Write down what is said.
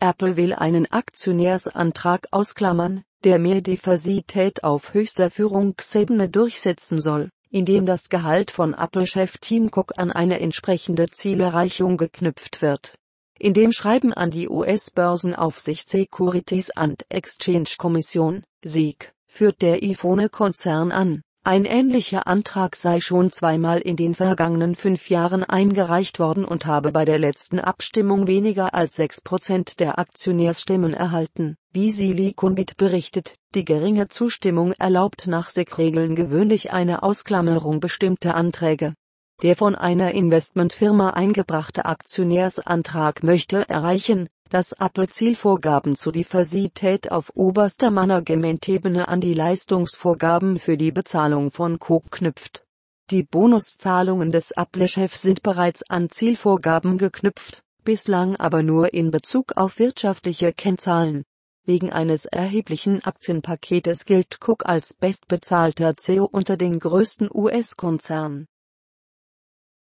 Apple will einen Aktionärsantrag ausklammern, der mehr Diversität auf höchster Führungsebene durchsetzen soll, indem das Gehalt von Apple-Chef Tim Cook an eine entsprechende Zielerreichung geknüpft wird. In dem Schreiben an die US-Börsenaufsicht Securities and Exchange Commission, SEC, führt der iPhone-Konzern an, ein ähnlicher Antrag sei schon zweimal in den vergangenen fünf Jahren eingereicht worden und habe bei der letzten Abstimmung weniger als sechs Prozent der Aktionärsstimmen erhalten. Wie Siliconbit berichtet, die geringe Zustimmung erlaubt nach SEC-Regeln gewöhnlich eine Ausklammerung bestimmter Anträge. Der von einer Investmentfirma eingebrachte Aktionärsantrag möchte erreichen, dass Apple Zielvorgaben zu Diversität auf oberster Managementebene an die Leistungsvorgaben für die Bezahlung von Coke knüpft. Die Bonuszahlungen des Apple-Chefs sind bereits an Zielvorgaben geknüpft, bislang aber nur in Bezug auf wirtschaftliche Kennzahlen. Wegen eines erheblichen Aktienpaketes gilt Cook als bestbezahlter CEO unter den größten US-Konzernen.